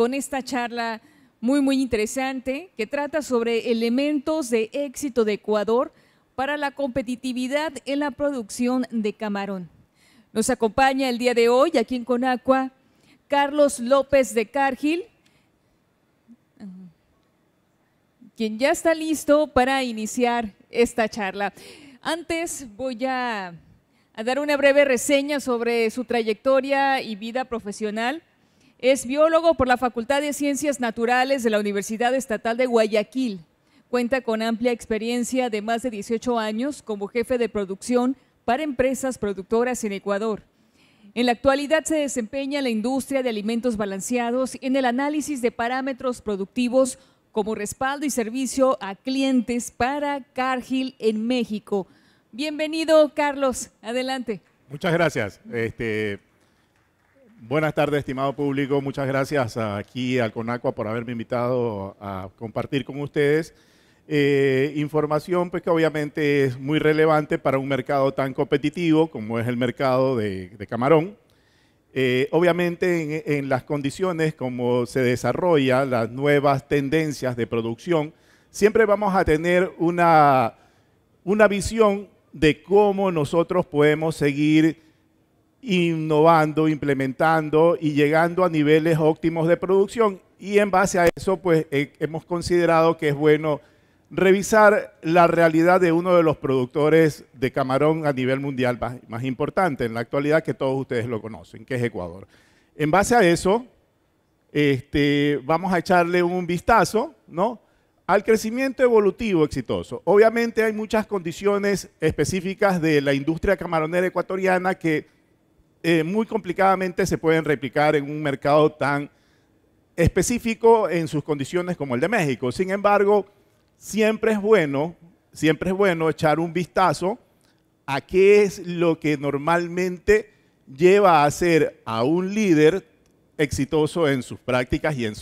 con esta charla muy, muy interesante que trata sobre elementos de éxito de Ecuador para la competitividad en la producción de camarón. Nos acompaña el día de hoy aquí en Conacua Carlos López de Cargill, quien ya está listo para iniciar esta charla. Antes voy a dar una breve reseña sobre su trayectoria y vida profesional. Es biólogo por la Facultad de Ciencias Naturales de la Universidad Estatal de Guayaquil. Cuenta con amplia experiencia de más de 18 años como jefe de producción para empresas productoras en Ecuador. En la actualidad se desempeña en la industria de alimentos balanceados en el análisis de parámetros productivos como respaldo y servicio a clientes para Cargill en México. Bienvenido, Carlos. Adelante. Muchas gracias. Este, Buenas tardes, estimado público. Muchas gracias aquí al Conacua por haberme invitado a compartir con ustedes eh, información pues, que obviamente es muy relevante para un mercado tan competitivo como es el mercado de, camarón. Eh, obviamente en, las condiciones como se desarrolla las nuevas tendencias de producción, siempre vamos a tener una, una visión de cómo nosotros podemos seguir innovando, implementando y llegando a niveles óptimos de producción. Y en base a eso, pues eh, hemos considerado que es bueno revisar la realidad de uno de los productores de camarón a nivel mundial más, importante en la actualidad, que todos ustedes lo conocen, que es Ecuador. En base a eso, este, vamos a echarle un vistazo ¿no? al crecimiento evolutivo exitoso. Obviamente hay muchas condiciones específicas de la industria camaronera ecuatoriana que eh, muy complicadamente se pueden replicar en un mercado tan específico en sus condiciones como el de México. Sin embargo, siempre es bueno, siempre es bueno echar un vistazo a qué es lo que normalmente lleva a ser a un líder exitoso en sus prácticas y, en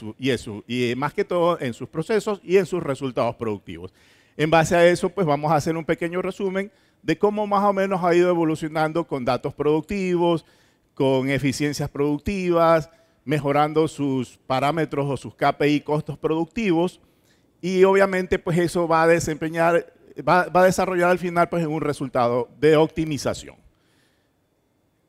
y más que todo en sus procesos y en sus resultados productivos. En base a eso, pues vamos a hacer un pequeño resumen de cómo más o menos ha ido evolucionando con datos productivos, con eficiencias productivas, mejorando sus parámetros o sus KPI costos productivos y obviamente pues eso va a desempeñar, va, a desarrollar al final pues en un resultado de optimización.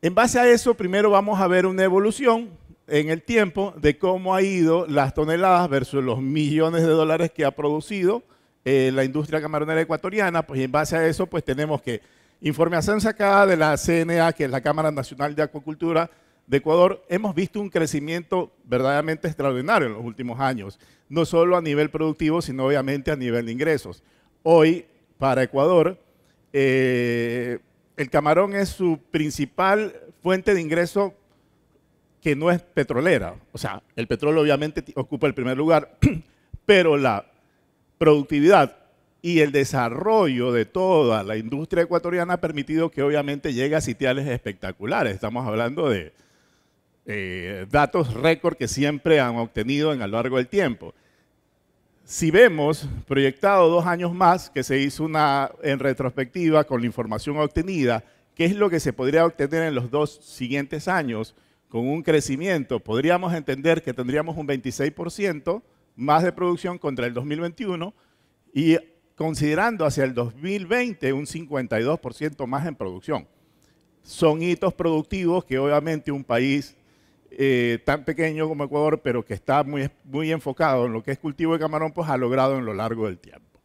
En base a eso, primero vamos a ver una evolución en el tiempo de cómo ha ido las toneladas versus los millones de dólares que ha producido eh, la industria camaronera ecuatoriana, pues en base a eso pues tenemos que informe información sacada de la CNA, que es la Cámara Nacional de Acuacultura de Ecuador, hemos visto un crecimiento verdaderamente extraordinario en los últimos años, no solo a nivel productivo, sino obviamente a nivel de ingresos. Hoy, para Ecuador, eh, el camarón es su principal fuente de ingreso que no es petrolera. O sea, el petróleo obviamente ocupa el primer lugar, pero la productividad y el desarrollo de toda la industria ecuatoriana ha permitido que obviamente llegue a sitiales espectaculares. Estamos hablando de eh, datos récord que siempre han obtenido en a lo largo del tiempo. Si vemos proyectado dos años más, que se hizo una en retrospectiva con la información obtenida, qué es lo que se podría obtener en los dos siguientes años con un crecimiento, podríamos entender que tendríamos un 26% más de producción contra el 2021 y considerando hacia el 2020 un 52% más en producción. Son hitos productivos que obviamente un país eh, tan pequeño como Ecuador, pero que está muy, muy enfocado en lo que es cultivo de camarón, pues ha logrado en lo largo del tiempo.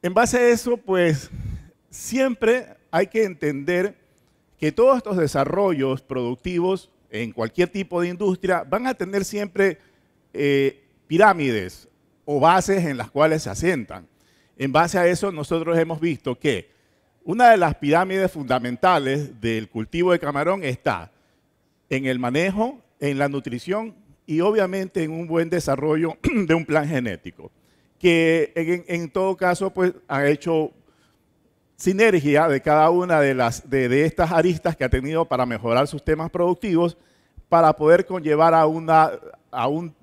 En base a eso, pues siempre hay que entender que todos estos desarrollos productivos en cualquier tipo de industria van a tener siempre eh, pirámides o bases en las cuales se asientan. En base a eso nosotros hemos visto que una de las pirámides fundamentales del cultivo de camarón está en el manejo, en la nutrición y obviamente en un buen desarrollo de un plan genético, que en, todo caso pues ha hecho sinergia de cada una de, las, de estas aristas que ha tenido para mejorar sus temas productivos para poder conllevar a, un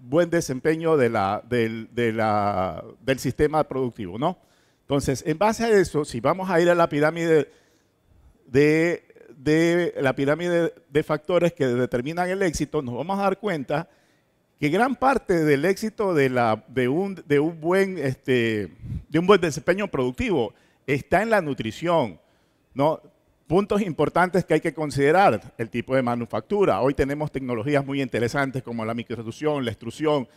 buen desempeño del, sistema productivo, ¿no? Entonces, en base a eso, si vamos a ir a la pirámide de, factores que determinan el éxito, nos vamos a dar cuenta que gran parte del éxito de, un, buen, este, de un buen desempeño productivo está en la nutrición, ¿no? Puntos importantes que hay que considerar, el tipo de manufactura. Hoy tenemos tecnologías muy interesantes como la microextrusión, la extrusión,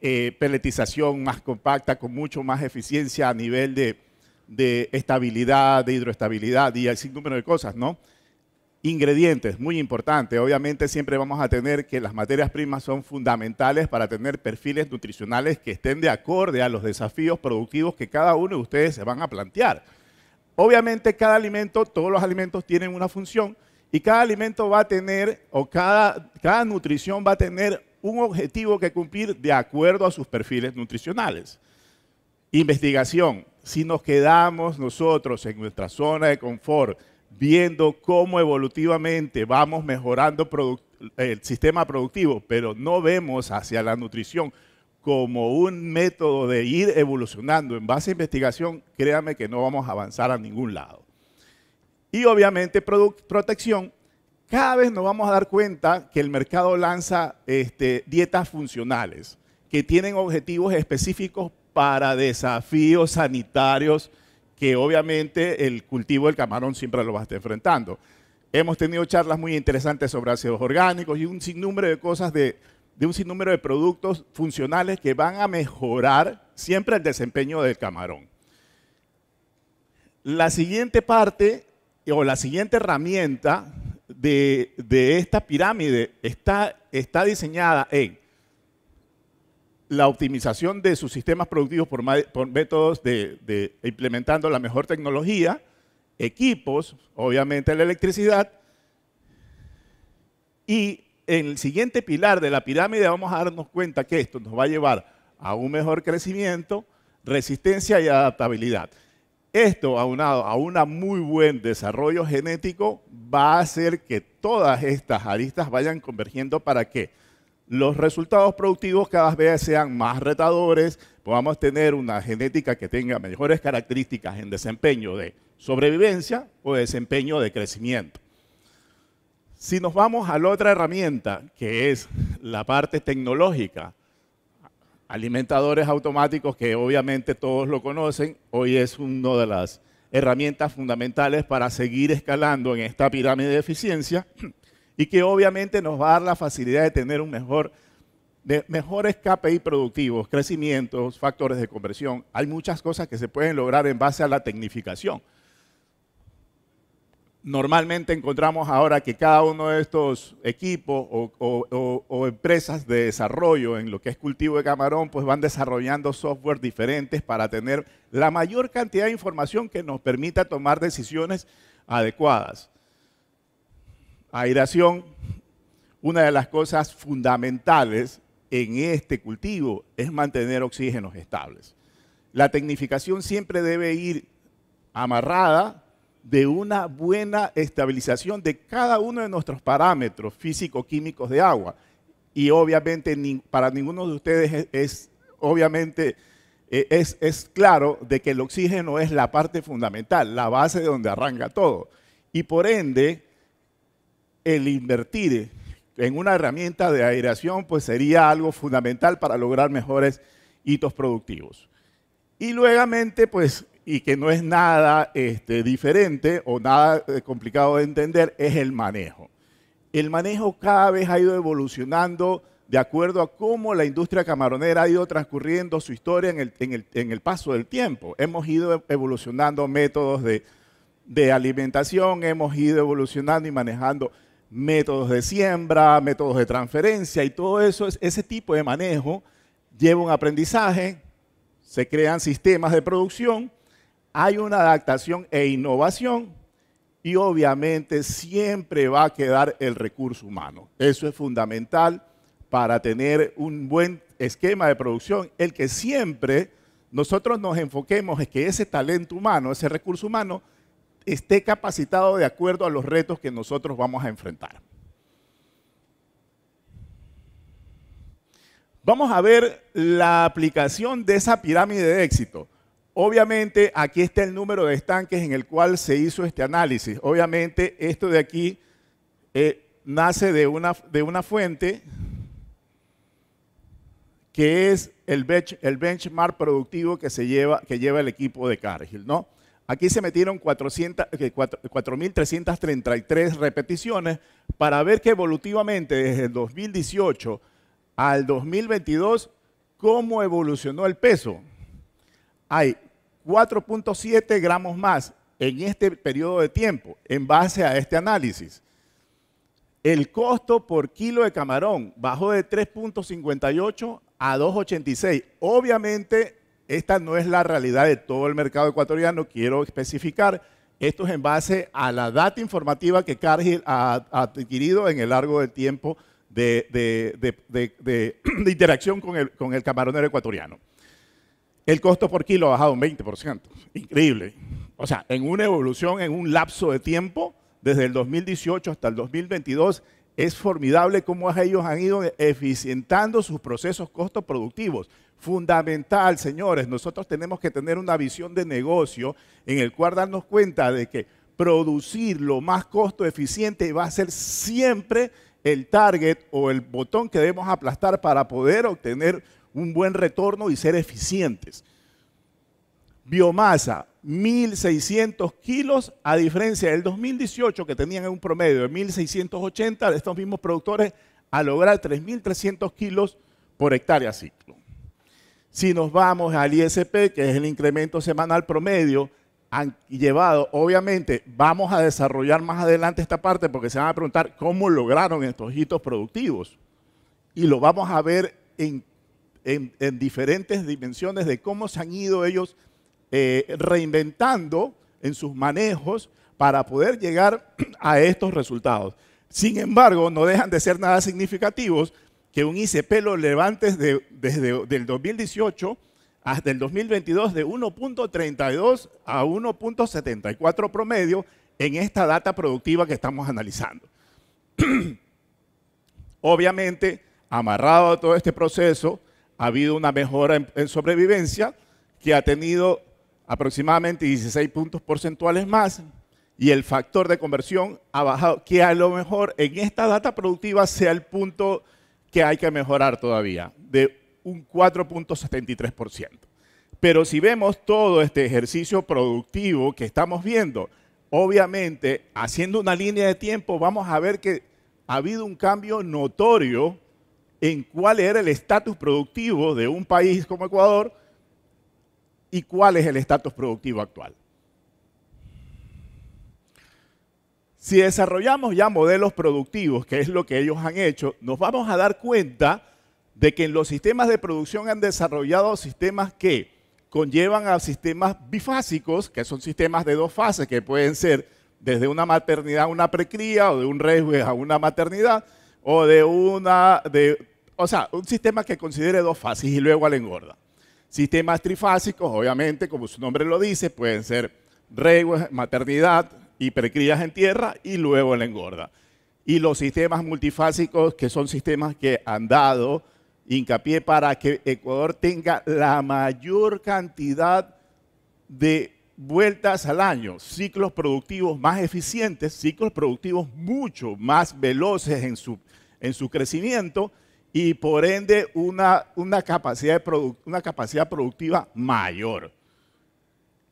eh, peletización más compacta, con mucho más eficiencia a nivel de, estabilidad, de hidroestabilidad y así número de cosas, ¿no? Ingredientes, muy importante. Obviamente siempre vamos a tener que las materias primas son fundamentales para tener perfiles nutricionales que estén de acorde a los desafíos productivos que cada uno de ustedes se van a plantear. Obviamente cada alimento, todos los alimentos tienen una función y cada alimento va a tener, o cada, nutrición va a tener un objetivo que cumplir de acuerdo a sus perfiles nutricionales. Investigación. Si nos quedamos nosotros en nuestra zona de confort viendo cómo evolutivamente vamos mejorando el sistema productivo, pero no vemos hacia la nutrición como un método de ir evolucionando en base a investigación, créame que no vamos a avanzar a ningún lado. Y obviamente protección, cada vez nos vamos a dar cuenta que el mercado lanza este, dietas funcionales que tienen objetivos específicos para desafíos sanitarios que obviamente el cultivo del camarón siempre lo va a estar enfrentando. Hemos tenido charlas muy interesantes sobre ácidos orgánicos y un sinnúmero de cosas de, de un sinnúmero de productos funcionales que van a mejorar siempre el desempeño del camarón. La siguiente parte o la siguiente herramienta de, esta pirámide está, está diseñada en la optimización de sus sistemas productivos por, métodos de, de, implementando la mejor tecnología, equipos, obviamente la electricidad, y en el siguiente pilar de la pirámide vamos a darnos cuenta que esto nos va a llevar a un mejor crecimiento, resistencia y adaptabilidad. Esto, aunado a un muy buen desarrollo genético, va a hacer que todas estas aristas vayan convergiendo para que los resultados productivos cada vez sean más retadores, podamos tener una genética que tenga mejores características en desempeño de sobrevivencia o desempeño de crecimiento. Si nos vamos a la otra herramienta, que es la parte tecnológica, alimentadores automáticos que obviamente todos lo conocen, hoy es una de las herramientas fundamentales para seguir escalando en esta pirámide de eficiencia y que obviamente nos va a dar la facilidad de tener un mejor, de mejores KPI productivos, crecimientos, factores de conversión. Hay muchas cosas que se pueden lograr en base a la tecnificación normalmente encontramos ahora que cada uno de estos equipos o, empresas de desarrollo en lo que es cultivo de camarón, pues van desarrollando software diferentes para tener la mayor cantidad de información que nos permita tomar decisiones adecuadas. Aireación, una de las cosas fundamentales en este cultivo es mantener oxígenos estables. La tecnificación siempre debe ir amarrada de una buena estabilización de cada uno de nuestros parámetros físico-químicos de agua. Y obviamente para ninguno de ustedes es, obviamente eh, es, es claro de que el oxígeno es la parte fundamental, la base de donde arranca todo. Y por ende, el invertir en una herramienta de aireación pues sería algo fundamental para lograr mejores hitos productivos. Y luego, pues y que no es nada este, diferente o nada eh, complicado de entender, es el manejo. El manejo cada vez ha ido evolucionando de acuerdo a cómo la industria camaronera ha ido transcurriendo su historia en el, en el, paso del tiempo. Hemos ido evolucionando métodos de, de alimentación, hemos ido evolucionando y manejando métodos de siembra, métodos de transferencia y todo eso, ese tipo de manejo lleva un aprendizaje, se crean sistemas de producción hay una adaptación e innovación y obviamente siempre va a quedar el recurso humano. Eso es fundamental para tener un buen esquema de producción, el que siempre nosotros nos enfoquemos es que ese talento humano, ese recurso humano, esté capacitado de acuerdo a los retos que nosotros vamos a enfrentar. Vamos a ver la aplicación de esa pirámide de éxito. Obviamente, aquí está el número de estanques en el cual se hizo este análisis. Obviamente, esto de aquí eh, nace de una, de una, fuente que es el, bench, el benchmark productivo que, se lleva, que lleva el equipo de Cargill, ¿no? Aquí se metieron 4.333 eh, repeticiones para ver que evolutivamente desde el 2018 al 2022, cómo evolucionó el peso. Hay 4.7 gramos más en este periodo de tiempo, en base a este análisis. El costo por kilo de camarón bajó de 3.58 a 2.86. Obviamente, esta no es la realidad de todo el mercado ecuatoriano, quiero especificar. Esto es en base a la data informativa que Cargill ha, adquirido en el largo del tiempo de, interacción con el, con el camaronero ecuatoriano el costo por kilo ha bajado un 20%. Increíble. O sea, en una evolución, en un lapso de tiempo, desde el 2018 hasta el 2022, es formidable cómo ellos han ido eficientando sus procesos costos productivos. Fundamental, señores, nosotros tenemos que tener una visión de negocio en el cual darnos cuenta de que producir lo más costo eficiente va a ser siempre el target o el botón que debemos aplastar para poder obtener un buen retorno y ser eficientes. Biomasa, 1.600 kilos, a diferencia del 2018 que tenían un promedio de 1.680 de estos mismos productores, a lograr 3.300 kilos por hectárea ciclo. Si nos vamos al ISP, que es el incremento semanal promedio, han llevado, obviamente, vamos a desarrollar más adelante esta parte porque se van a preguntar cómo lograron estos hitos productivos. Y lo vamos a ver en en, diferentes dimensiones de cómo se han ido ellos eh, reinventando en sus manejos para poder llegar a estos resultados. Sin embargo, no dejan de ser nada significativos que un ICP lo levante desde el 2018 hasta el 2022 de 1.32 a 1.74 promedio en esta data productiva que estamos analizando. Obviamente, amarrado a todo este proceso, ha habido una mejora en, sobrevivencia que ha tenido aproximadamente 16 puntos porcentuales más y el factor de conversión ha bajado, que a lo mejor en esta data productiva sea el punto que hay que mejorar todavía, de un 4.73%. Pero si vemos todo este ejercicio productivo que estamos viendo, obviamente haciendo una línea de tiempo vamos a ver que ha habido un cambio notorio en cuál era el estatus productivo de un país como Ecuador y cuál es el estatus productivo actual. Si desarrollamos ya modelos productivos, que es lo que ellos han hecho, nos vamos a dar cuenta de que en los sistemas de producción han desarrollado sistemas que conllevan a sistemas bifásicos, que son sistemas de dos fases, que pueden ser desde una maternidad a una precría o de un riesgo a una maternidad, o de una, de, o sea, un sistema que considere dos fases y luego al engorda. Sistemas trifásicos, obviamente, como su nombre lo dice, pueden ser reguas, maternidad, hipercrías en tierra y luego la engorda. Y los sistemas multifásicos, que son sistemas que han dado hincapié para que Ecuador tenga la mayor cantidad de vueltas al año, ciclos productivos más eficientes, ciclos productivos mucho más veloces en su en su crecimiento y por ende una, una, capacidad, de una capacidad productiva mayor.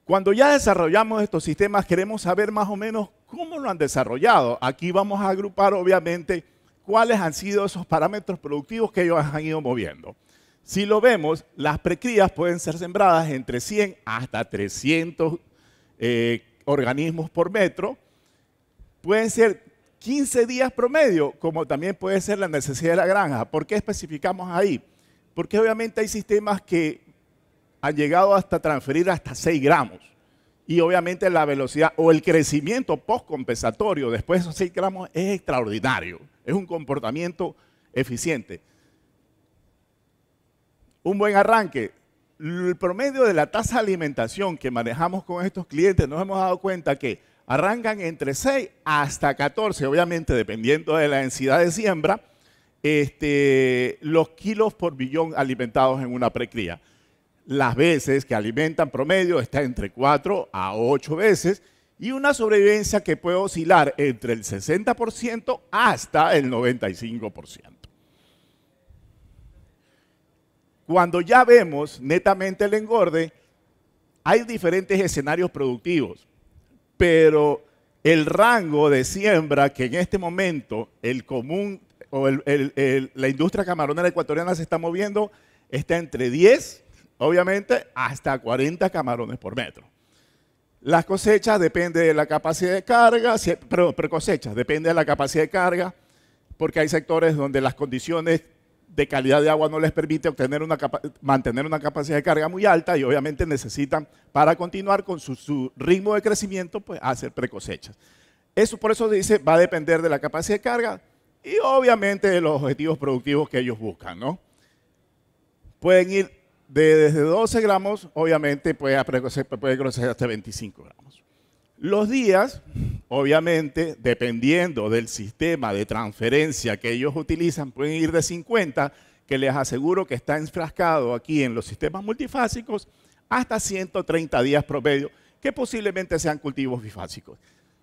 Cuando ya desarrollamos estos sistemas, queremos saber más o menos cómo lo han desarrollado. Aquí vamos a agrupar, obviamente, cuáles han sido esos parámetros productivos que ellos han ido moviendo. Si lo vemos, las precrías pueden ser sembradas entre 100 hasta 300 eh, organismos por metro. Pueden ser 15 días promedio, como también puede ser la necesidad de la granja. ¿Por qué especificamos ahí? Porque obviamente hay sistemas que han llegado hasta transferir hasta 6 gramos. Y obviamente la velocidad o el crecimiento postcompensatorio después de esos 6 gramos es extraordinario. Es un comportamiento eficiente. Un buen arranque. El promedio de la tasa de alimentación que manejamos con estos clientes, nos hemos dado cuenta que arrancan entre 6 hasta 14, obviamente dependiendo de la densidad de siembra, este, los kilos por billón alimentados en una precría. Las veces que alimentan promedio está entre 4 a 8 veces y una sobrevivencia que puede oscilar entre el 60% hasta el 95%. Cuando ya vemos netamente el engorde, hay diferentes escenarios productivos pero el rango de siembra que en este momento el común o la industria camarona ecuatoriana se está moviendo está entre 10, obviamente, hasta 40 camarones por metro. Las cosechas depende de la capacidad de carga, perdón, cosechas depende de la capacidad de carga, porque hay sectores donde las condiciones de calidad de agua no les permite obtener una mantener una capacidad de carga muy alta y obviamente necesitan para continuar con su, ritmo de crecimiento pues hacer precosechas. Eso por eso dice va a depender de la capacidad de carga y obviamente de los objetivos productivos que ellos buscan, ¿no? Pueden ir desde 12 gramos, obviamente puede, puede crecer hasta 25 gramos. Los días, obviamente, dependiendo del sistema de transferencia que ellos utilizan, pueden ir de 50, que les aseguro que está enfrascado aquí en los sistemas multifásicos, hasta 130 días promedio, que posiblemente sean cultivos bifásicos.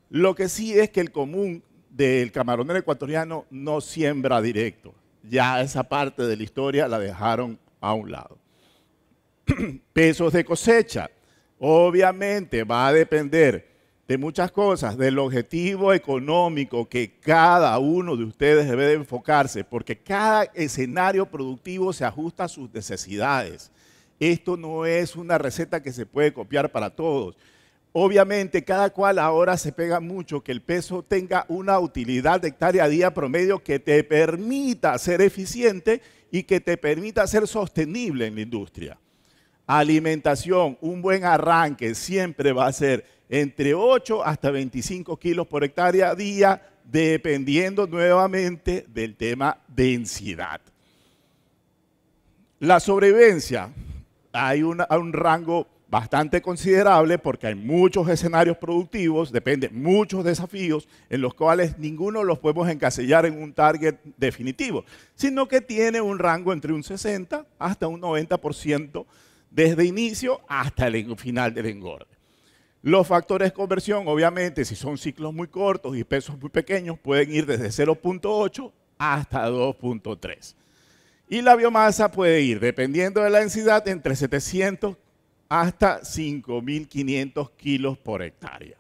Lo que sí es que el común del camaronero ecuatoriano no siembra directo. Ya esa parte de la historia la dejaron a un lado. Pesos de cosecha. Obviamente va a depender de muchas cosas, del objetivo económico que cada uno de ustedes debe de enfocarse, porque cada escenario productivo se ajusta a sus necesidades. Esto no es una receta que se puede copiar para todos. Obviamente, cada cual ahora se pega mucho que el peso tenga una utilidad de hectárea a día promedio que te permita ser eficiente y que te permita ser sostenible en la industria. Alimentación, un buen arranque siempre va a ser entre 8 hasta 25 kilos por hectárea a día, dependiendo nuevamente del tema densidad. La sobrevivencia, hay un rango bastante considerable porque hay muchos escenarios productivos, depende muchos desafíos en los cuales ninguno los podemos encasillar en un target definitivo, sino que tiene un rango entre un 60 hasta un 90% desde inicio hasta el final del engorde. Los factores de conversión, obviamente, si son ciclos muy cortos y pesos muy pequeños, pueden ir desde 0.8 hasta 2.3. Y la biomasa puede ir, dependiendo de la densidad, entre 700 hasta 5.500 kilos por hectárea.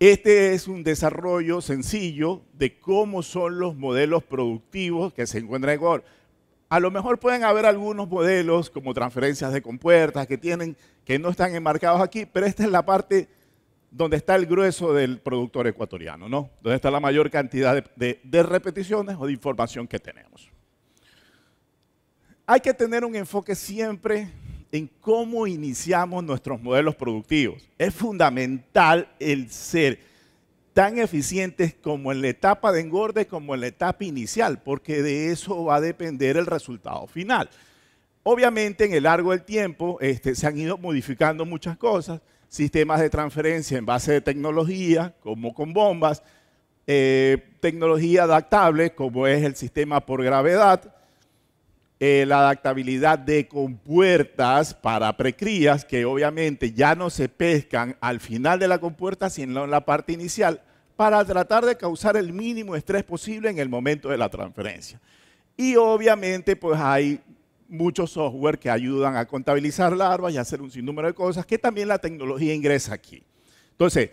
Este es un desarrollo sencillo de cómo son los modelos productivos que se encuentran en Ecuador. A lo mejor pueden haber algunos modelos como transferencias de compuertas que tienen que no están enmarcados aquí, pero esta es la parte donde está el grueso del productor ecuatoriano, ¿no? Donde está la mayor cantidad de, de repeticiones o de información que tenemos. Hay que tener un enfoque siempre en cómo iniciamos nuestros modelos productivos. Es fundamental el ser tan eficientes como en la etapa de engorde, como en la etapa inicial, porque de eso va a depender el resultado final. Obviamente en el largo del tiempo este, se han ido modificando muchas cosas, sistemas de transferencia en base de tecnología, como con bombas, eh, tecnología adaptable, como es el sistema por gravedad, eh, la adaptabilidad de compuertas para precrías, que obviamente ya no se pescan al final de la compuerta, sino en la parte inicial, para tratar de causar el mínimo estrés posible en el momento de la transferencia. Y obviamente, pues hay muchos software que ayudan a contabilizar larvas y hacer un sinnúmero de cosas, que también la tecnología ingresa aquí. Entonces,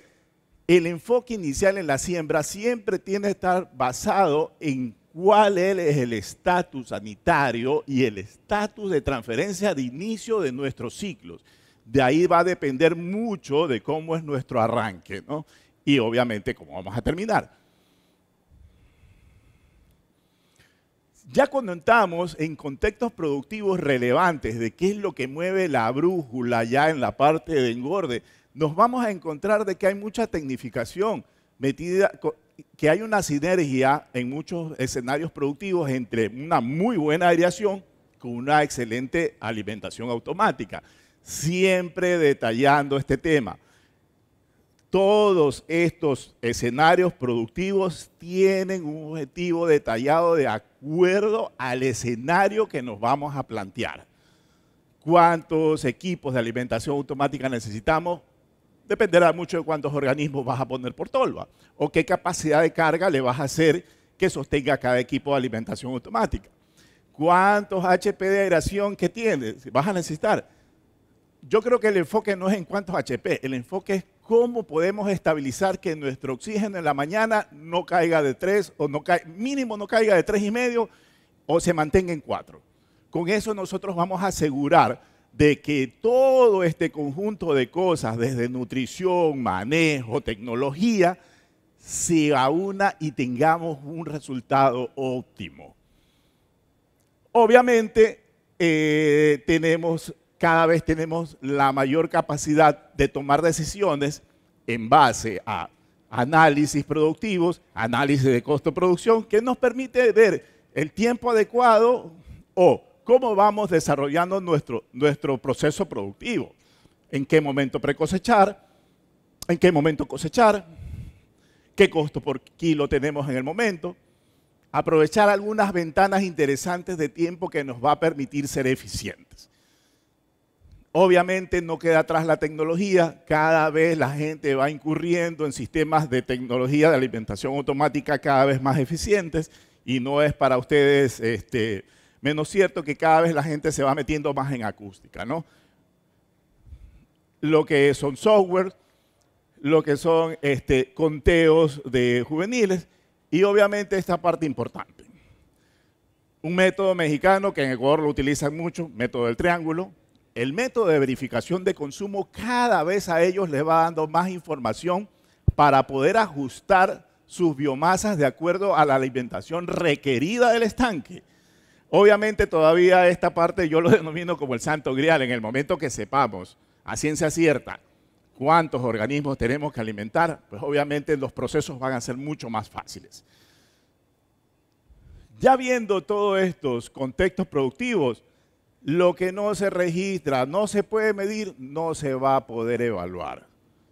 el enfoque inicial en la siembra siempre tiene que estar basado en cuál es el estatus sanitario y el estatus de transferencia de inicio de nuestros ciclos. De ahí va a depender mucho de cómo es nuestro arranque, ¿no? Y obviamente cómo vamos a terminar. Ya cuando entramos en contextos productivos relevantes de qué es lo que mueve la brújula ya en la parte de engorde, nos vamos a encontrar de que hay mucha tecnificación metida, que hay una sinergia en muchos escenarios productivos entre una muy buena aireación con una excelente alimentación automática. Siempre detallando este tema. Todos estos escenarios productivos tienen un objetivo detallado de acuerdo al escenario que nos vamos a plantear. ¿Cuántos equipos de alimentación automática necesitamos? dependerá mucho de cuántos organismos vas a poner por tolva o qué capacidad de carga le vas a hacer que sostenga cada equipo de alimentación automática. ¿Cuántos HP de aeración que tienes? Vas a necesitar. Yo creo que el enfoque no es en cuántos HP, el enfoque es cómo podemos estabilizar que nuestro oxígeno en la mañana no caiga de 3 o no mínimo no caiga de tres y medio o se mantenga en 4. Con eso nosotros vamos a asegurar de que todo este conjunto de cosas, desde nutrición, manejo, tecnología, se aúna y tengamos un resultado óptimo. Obviamente, eh, tenemos, cada vez tenemos la mayor capacidad de tomar decisiones en base a análisis productivos, análisis de costo producción, que nos permite ver el tiempo adecuado o cómo vamos desarrollando nuestro, nuestro proceso productivo. ¿En qué momento precosechar? ¿En qué momento cosechar? ¿Qué costo por kilo tenemos en el momento? Aprovechar algunas ventanas interesantes de tiempo que nos va a permitir ser eficientes. Obviamente no queda atrás la tecnología, cada vez la gente va incurriendo en sistemas de tecnología de alimentación automática cada vez más eficientes y no es para ustedes este, menos cierto que cada vez la gente se va metiendo más en acústica, ¿no? Lo que son software, lo que son este, conteos de juveniles y obviamente esta parte importante. Un método mexicano que en Ecuador lo utilizan mucho, método del triángulo. El método de verificación de consumo cada vez a ellos les va dando más información para poder ajustar sus biomasas de acuerdo a la alimentación requerida del estanque. Obviamente todavía esta parte yo lo denomino como el santo grial, en el momento que sepamos a ciencia cierta cuántos organismos tenemos que alimentar, pues obviamente los procesos van a ser mucho más fáciles. Ya viendo todos estos contextos productivos, lo que no se registra, no se puede medir, no se va a poder evaluar.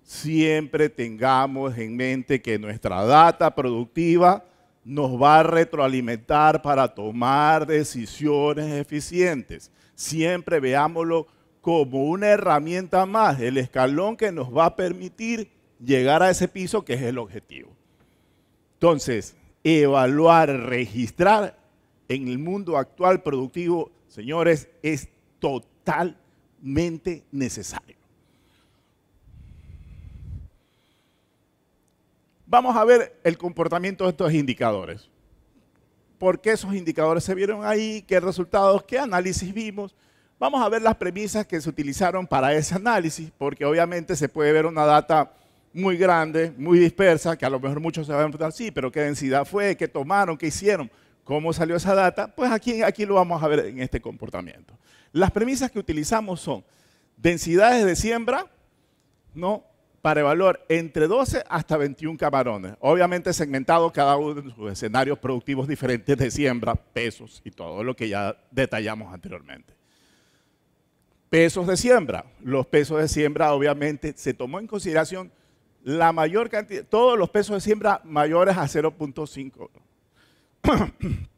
Siempre tengamos en mente que nuestra data productiva nos va a retroalimentar para tomar decisiones eficientes. Siempre veámoslo como una herramienta más, el escalón que nos va a permitir llegar a ese piso que es el objetivo. Entonces, evaluar, registrar en el mundo actual productivo, señores, es totalmente necesario. Vamos a ver el comportamiento de estos indicadores. ¿Por qué esos indicadores se vieron ahí? ¿Qué resultados? ¿Qué análisis vimos? Vamos a ver las premisas que se utilizaron para ese análisis, porque obviamente se puede ver una data muy grande, muy dispersa, que a lo mejor muchos se van a preguntar, sí, pero ¿qué densidad fue? ¿Qué tomaron? ¿Qué hicieron? ¿Cómo salió esa data? Pues aquí, aquí lo vamos a ver en este comportamiento. Las premisas que utilizamos son densidades de siembra, ¿no? para evaluar entre 12 hasta 21 camarones, obviamente segmentado cada uno de sus escenarios productivos diferentes de siembra, pesos y todo lo que ya detallamos anteriormente. Pesos de siembra. Los pesos de siembra obviamente se tomó en consideración la mayor cantidad, todos los pesos de siembra mayores a 0.5.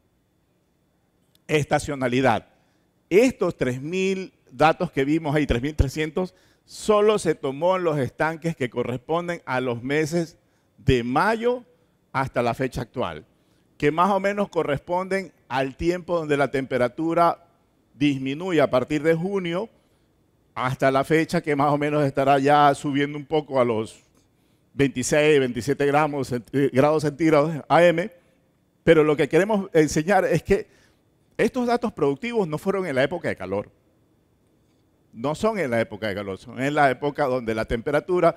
Estacionalidad. Estos 3.000 datos que vimos ahí, 3.300, solo se tomó los estanques que corresponden a los meses de mayo hasta la fecha actual, que más o menos corresponden al tiempo donde la temperatura disminuye a partir de junio hasta la fecha que más o menos estará ya subiendo un poco a los 26, 27 eh, grados centígrados AM. Pero lo que queremos enseñar es que estos datos productivos no fueron en la época de calor no son en la época de calor, son en la época donde la temperatura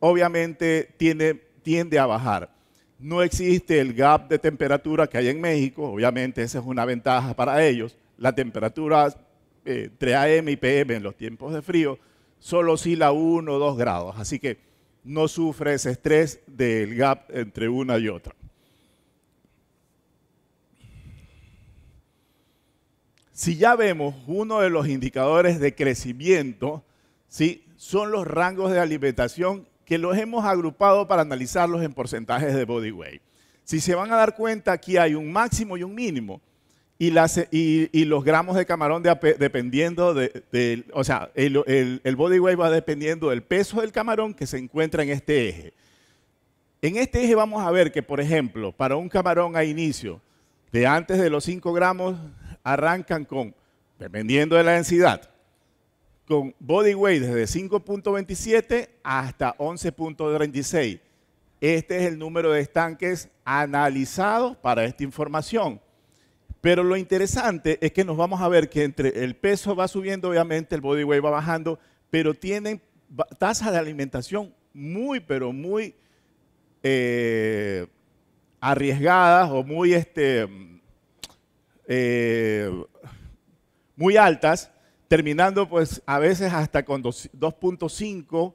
obviamente tiende, tiende a bajar. No existe el gap de temperatura que hay en México, obviamente esa es una ventaja para ellos. La temperatura entre eh, AM y PM en los tiempos de frío solo oscila 1 o 2 grados, así que no sufre ese estrés del gap entre una y otra. Si ya vemos uno de los indicadores de crecimiento, ¿sí? son los rangos de alimentación que los hemos agrupado para analizarlos en porcentajes de body weight. Si se van a dar cuenta, aquí hay un máximo y un mínimo. Y, los gramos de camarón dependiendo de, o sea, el, body weight va dependiendo del peso del camarón que se encuentra en este eje. En este eje vamos a ver que, por ejemplo, para un camarón a inicio de antes de los 5 gramos arrancan con, dependiendo de la densidad, con body weight desde 5.27 hasta 11.36. Este es el número de estanques analizados para esta información. Pero lo interesante es que nos vamos a ver que entre el peso va subiendo, obviamente el body weight va bajando, pero tienen tasas de alimentación muy, pero muy eh, arriesgadas o muy este, eh, muy altas, terminando pues a veces hasta con 2.5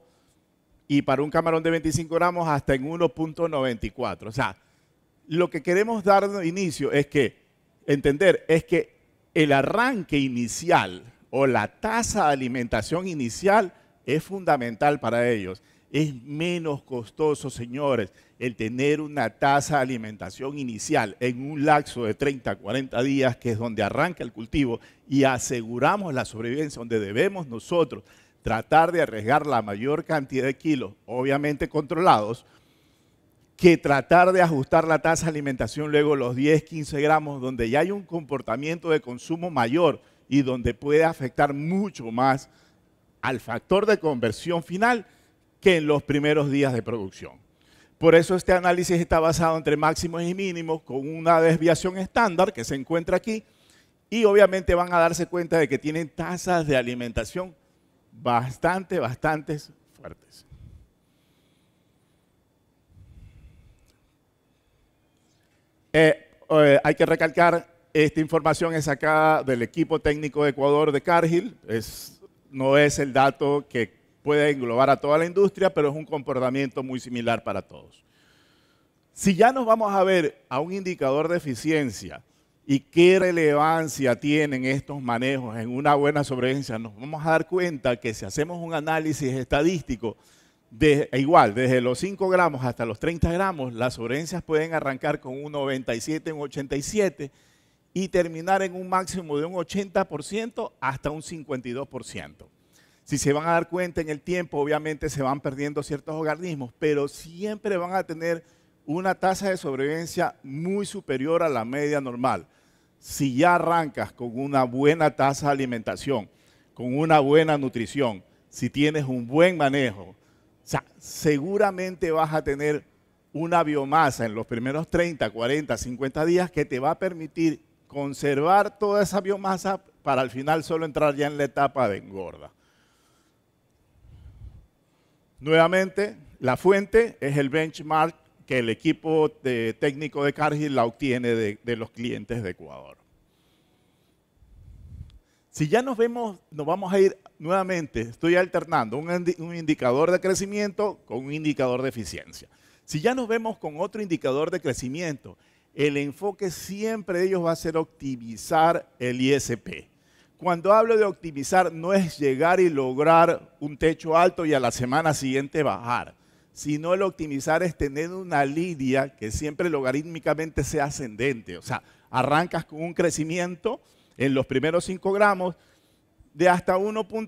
y para un camarón de 25 gramos hasta en 1.94. O sea, lo que queremos dar inicio es que, entender, es que el arranque inicial o la tasa de alimentación inicial es fundamental para ellos es menos costoso, señores, el tener una tasa de alimentación inicial en un lapso de 30, 40 días, que es donde arranca el cultivo, y aseguramos la sobrevivencia, donde debemos nosotros tratar de arriesgar la mayor cantidad de kilos, obviamente controlados, que tratar de ajustar la tasa de alimentación luego los 10, 15 gramos, donde ya hay un comportamiento de consumo mayor y donde puede afectar mucho más al factor de conversión final que en los primeros días de producción. Por eso este análisis está basado entre máximos y mínimos con una desviación estándar que se encuentra aquí y obviamente van a darse cuenta de que tienen tasas de alimentación bastante, bastante fuertes. Eh, eh, hay que recalcar, esta información es sacada del equipo técnico de Ecuador de Cargill, es, no es el dato que puede englobar a toda la industria, pero es un comportamiento muy similar para todos. Si ya nos vamos a ver a un indicador de eficiencia y qué relevancia tienen estos manejos en una buena sobrevivencia, nos vamos a dar cuenta que si hacemos un análisis estadístico, de, igual, desde los 5 gramos hasta los 30 gramos, las sobrevivencias pueden arrancar con un 97, un 87 y terminar en un máximo de un 80% hasta un 52%. Si se van a dar cuenta en el tiempo, obviamente se van perdiendo ciertos organismos, pero siempre van a tener una tasa de sobrevivencia muy superior a la media normal. Si ya arrancas con una buena tasa de alimentación, con una buena nutrición, si tienes un buen manejo, seguramente vas a tener una biomasa en los primeros 30, 40, 50 días que te va a permitir conservar toda esa biomasa para al final solo entrar ya en la etapa de engorda. Nuevamente, la fuente es el benchmark que el equipo de técnico de Cargill la obtiene de, los clientes de Ecuador. Si ya nos vemos, nos vamos a ir nuevamente, estoy alternando un, un indicador de crecimiento con un indicador de eficiencia. Si ya nos vemos con otro indicador de crecimiento, el enfoque siempre de ellos va a ser optimizar el ISP. Cuando hablo de optimizar, no es llegar y lograr un techo alto y a la semana siguiente bajar, sino el optimizar es tener una lidia que siempre logarítmicamente sea ascendente. O sea, arrancas con un crecimiento en los primeros 5 gramos de hasta 1.08,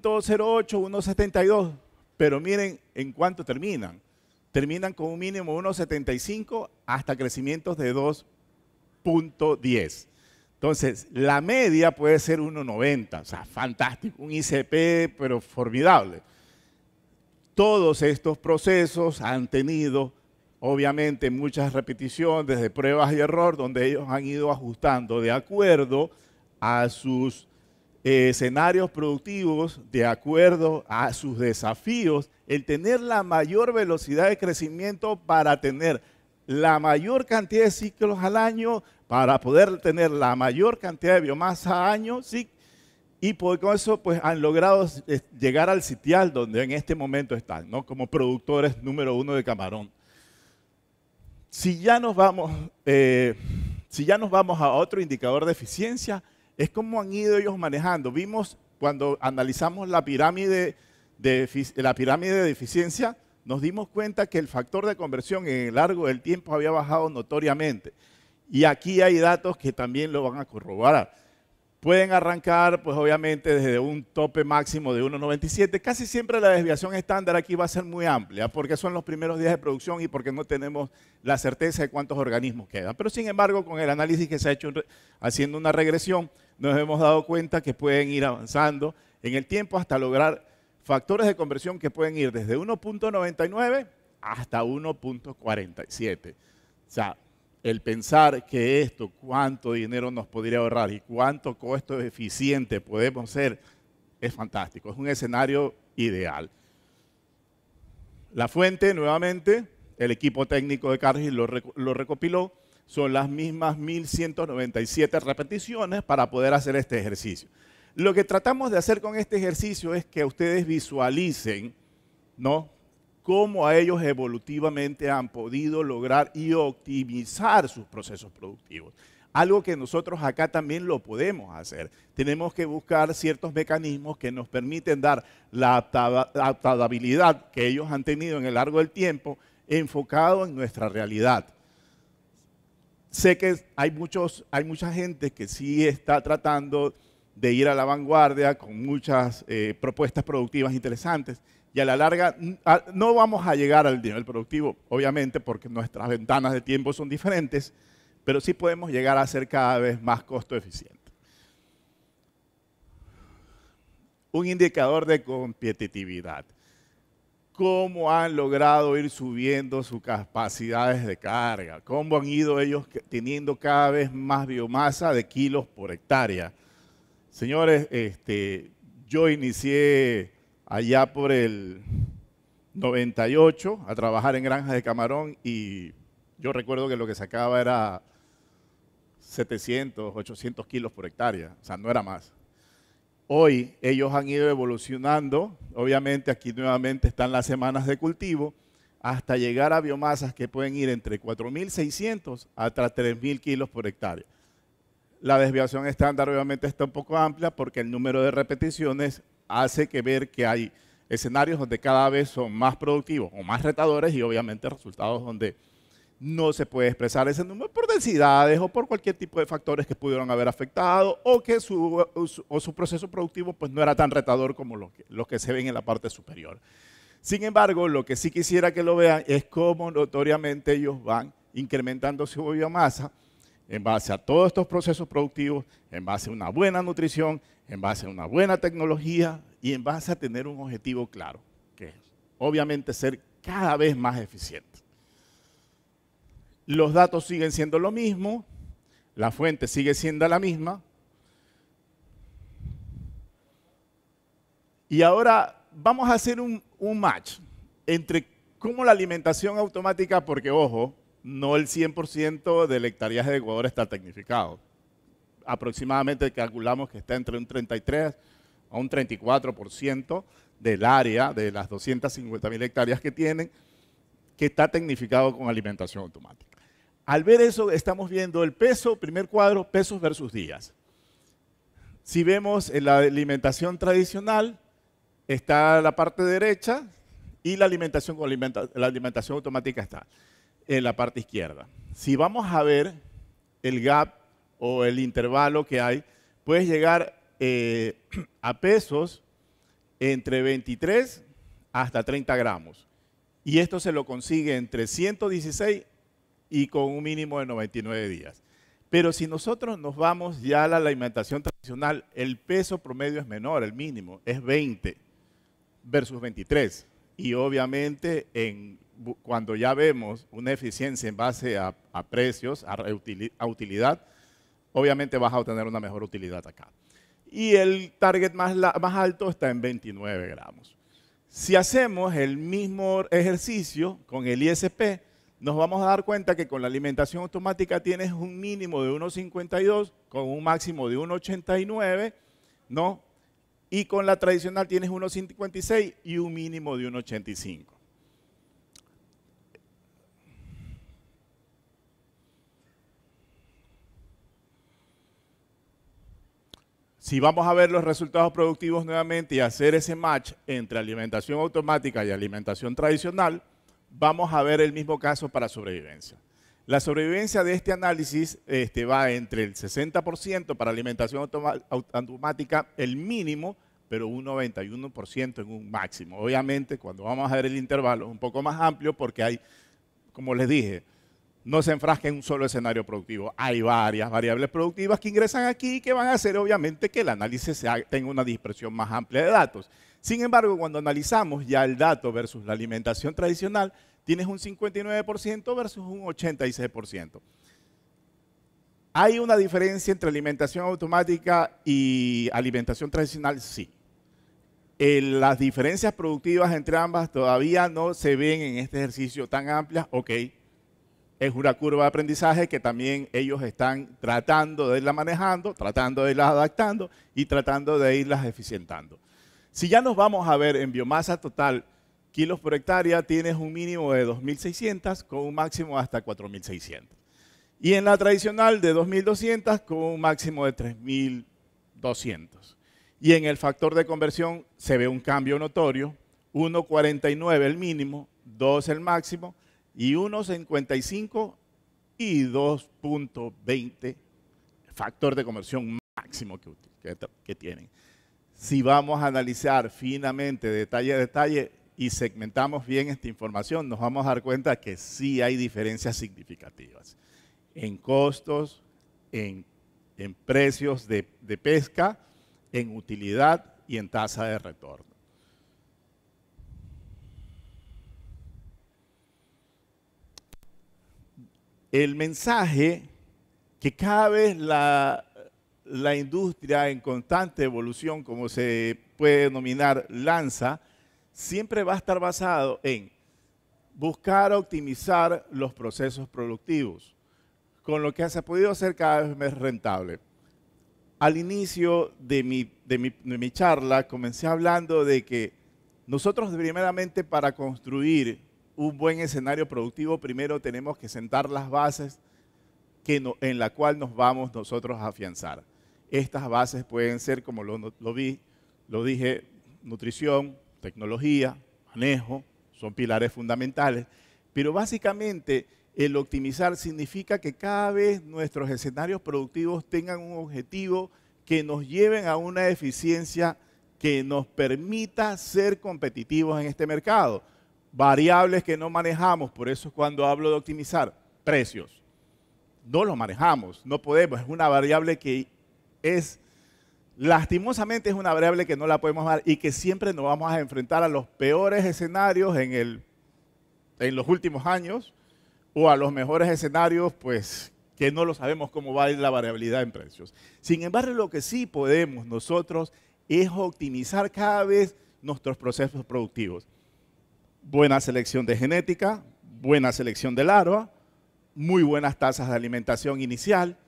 1.72, pero miren en cuánto terminan. Terminan con un mínimo 1.75 hasta crecimientos de 2.10. Entonces, la media puede ser 1,90, o sea, fantástico, un ICP, pero formidable. Todos estos procesos han tenido, obviamente, muchas repeticiones desde pruebas y error, donde ellos han ido ajustando de acuerdo a sus eh, escenarios productivos, de acuerdo a sus desafíos, el tener la mayor velocidad de crecimiento para tener la mayor cantidad de ciclos al año para poder tener la mayor cantidad de biomasa a año, sí, y con eso pues han logrado eh, llegar al sitial donde en este momento están, Como productores número uno de camarón. Si ya nos vamos, eh, si ya nos vamos a otro indicador de eficiencia, es como han ido ellos manejando. Vimos cuando analizamos la pirámide la pirámide de eficiencia, nos dimos cuenta que el factor de conversión en el largo del tiempo había bajado notoriamente. Y aquí hay datos que también lo van a corroborar. Pueden arrancar, pues obviamente, desde un tope máximo de 1,97. Casi siempre la desviación estándar aquí va a ser muy amplia, porque son los primeros días de producción y porque no tenemos la certeza de cuántos organismos quedan. Pero sin embargo, con el análisis que se ha hecho haciendo una regresión, nos hemos dado cuenta que pueden ir avanzando en el tiempo hasta lograr factores de conversión que pueden ir desde 1.99 hasta 1.47. O sea, el pensar que esto, cuánto dinero nos podría ahorrar y cuánto costo eficiente podemos ser, es fantástico, es un escenario ideal. La fuente, nuevamente, el equipo técnico de Cargill lo, lo recopiló, son las mismas 1197 repeticiones para poder hacer este ejercicio. Lo que tratamos de hacer con este ejercicio es que ustedes visualicen, ¿no? cómo a ellos evolutivamente han podido lograr y optimizar sus procesos productivos. Algo que nosotros acá también lo podemos hacer. Tenemos que buscar ciertos mecanismos que nos permiten dar la adaptabilidad que ellos han tenido en el largo del tiempo enfocado en nuestra realidad. Sé que hay, muchos, hay mucha gente que sí está tratando de ir a la vanguardia con muchas eh, propuestas productivas interesantes, y a la larga no vamos a llegar al nivel productivo, obviamente, porque nuestras ventanas de tiempo son diferentes, pero sí podemos llegar a ser cada vez más costo eficiente. Un indicador de competitividad. ¿Cómo han logrado ir subiendo sus capacidades de carga? ¿Cómo han ido ellos teniendo cada vez más biomasa de kilos por hectárea? Señores, este, yo inicié allá por el 98 a trabajar en granjas de camarón y yo recuerdo que lo que sacaba era 700, 800 kilos por hectárea, o sea, no era más. Hoy ellos han ido evolucionando, obviamente aquí nuevamente están las semanas de cultivo, hasta llegar a biomasas que pueden ir entre 4.600 hasta 3.000 kilos por hectárea. La desviación estándar obviamente está un poco amplia porque el número de repeticiones hace que ver que hay escenarios donde cada vez son más productivos o más retadores y obviamente resultados donde no se puede expresar ese número por densidades o por cualquier tipo de factores que pudieron haber afectado o que su, su, proceso productivo pues no era tan retador como los los que se ven en la parte superior. Sin embargo, lo que sí quisiera que lo vean es cómo notoriamente ellos van incrementando su biomasa en base a todos estos procesos productivos, en base a una buena nutrición, en base a una buena tecnología y en base a tener un objetivo claro, que es obviamente ser cada vez más eficiente. Los datos siguen siendo lo mismo, la fuente sigue siendo la misma. Y ahora vamos a hacer un, un match entre cómo la alimentación automática, porque ojo, no el 100% del hectareaje de Ecuador está tecnificado. Aproximadamente calculamos que está entre un 33 a un 34% del área de las 250.000 mil hectáreas que tienen que está tecnificado con alimentación automática. Al ver eso, estamos viendo el peso, primer cuadro, pesos versus días. Si vemos en la alimentación tradicional, está la parte derecha y la alimentación, la alimentación automática está en la parte izquierda. Si vamos a ver el gap o el intervalo que hay, puedes llegar eh, a pesos entre 23 hasta 30 gramos. Y esto se lo consigue entre 116 y con un mínimo de 99 días. Pero si nosotros nos vamos ya a la alimentación tradicional, el peso promedio es menor, el mínimo es 20 versus 23. Y obviamente en cuando ya vemos una eficiencia en base a, precios, a, utilidad, obviamente vas a obtener una mejor utilidad acá. Y el target más, más alto está en 29 gramos. Si hacemos el mismo ejercicio con el ISP, nos vamos a dar cuenta que con la alimentación automática tienes un mínimo de 1,52, con un máximo de 1,89, ¿no? Y con la tradicional tienes 1,56 y un mínimo de 1,85. si vamos a ver los resultados productivos nuevamente y hacer ese match entre alimentación automática y alimentación tradicional, vamos a ver el mismo caso para sobrevivencia. La sobrevivencia de este análisis este, va entre el 60% para alimentación automática, el mínimo, pero un 91% en un máximo. Obviamente, cuando vamos a ver el intervalo, es un poco más amplio porque hay, como les dije, no se enfrasquen en un solo escenario productivo. Hay varias variables productivas que ingresan aquí y que van a hacer, obviamente, que el análisis tenga una dispersión más amplia de datos. Sin embargo, cuando analizamos ya el dato versus la alimentación tradicional, tienes un 59% versus un 86%. ¿Hay una diferencia entre alimentación automática y alimentación tradicional? Sí. las diferencias productivas entre ambas todavía no se ven en este ejercicio tan amplias, ok, es una curva de aprendizaje que también ellos están tratando de irla manejando, tratando de irla adaptando y tratando de irlas eficientando. Si ya nos vamos a ver en biomasa total, kilos por hectárea, tienes un mínimo de 2.600 con un máximo hasta 4.600. Y en la tradicional de 2.200 con un máximo de 3.200. Y en el factor de conversión se ve un cambio notorio, 1.49 el mínimo, 2 el máximo, y 1.55 y 2.20, factor de conversión máximo que, tienen. Si vamos a analizar finamente, detalle a detalle, y segmentamos bien esta información, nos vamos a dar cuenta que sí hay diferencias significativas en costos, en, precios de pesca, en utilidad y en tasa de retorno. el mensaje que cada vez la, la industria en constante evolución, como se puede denominar, lanza, siempre va a estar basado en buscar optimizar los procesos productivos, con lo que se ha podido hacer cada vez más rentable. Al inicio de de mi, de mi charla comencé hablando de que nosotros primeramente para construir un buen escenario productivo, primero tenemos que sentar las bases que en la cual nos vamos nosotros a afianzar. Estas bases pueden ser, como lo vi, lo dije, nutrición, tecnología, manejo, son pilares fundamentales. Pero básicamente el optimizar significa que cada vez nuestros escenarios productivos tengan un objetivo que nos lleven a una eficiencia que nos permita ser competitivos en este mercado variables que no manejamos, por eso cuando hablo de optimizar, precios. No los manejamos, no podemos, es una variable que es, lastimosamente es una variable que no la podemos dar y que siempre nos vamos a enfrentar a los peores escenarios en, el, en los últimos años o a los mejores escenarios, pues que no lo sabemos cómo va a ir la variabilidad en precios. Sin embargo, lo que sí podemos nosotros es optimizar cada vez nuestros procesos productivos buena selección de genética, buena selección de larva, muy buenas tasas de alimentación inicial,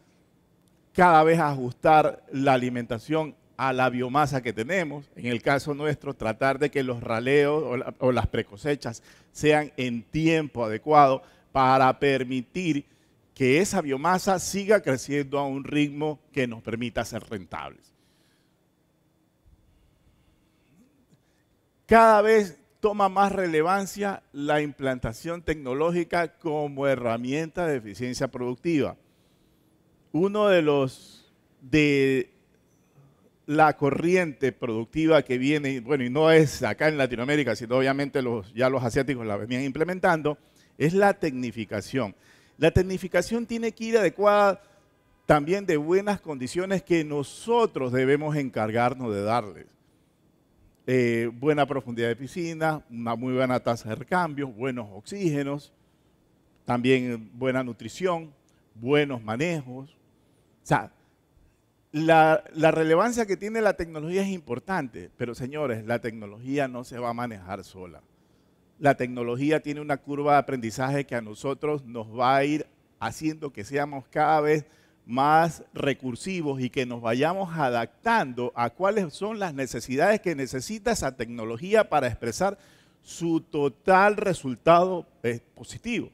cada vez ajustar la alimentación a la biomasa que tenemos, en el caso nuestro, tratar de que los raleos o, o las precosechas sean en tiempo adecuado para permitir que esa biomasa siga creciendo a un ritmo que nos permita ser rentables. Cada vez toma más relevancia la implantación tecnológica como herramienta de eficiencia productiva. Uno de los de la corriente productiva que viene, bueno, y no es acá en Latinoamérica, sino obviamente los, ya los asiáticos la venían implementando, es la tecnificación. La tecnificación tiene que ir adecuada también de buenas condiciones que nosotros debemos encargarnos de darles. Eh, buena profundidad de piscina, una muy buena tasa de recambio, buenos oxígenos, también buena nutrición, buenos manejos. O sea, la, la relevancia que tiene la tecnología es importante, pero señores, la tecnología no se va a manejar sola. La tecnología tiene una curva de aprendizaje que a nosotros nos va a ir haciendo que seamos cada vez más más recursivos y que nos vayamos adaptando a cuáles son las necesidades que necesita esa tecnología para expresar su total resultado eh, positivo.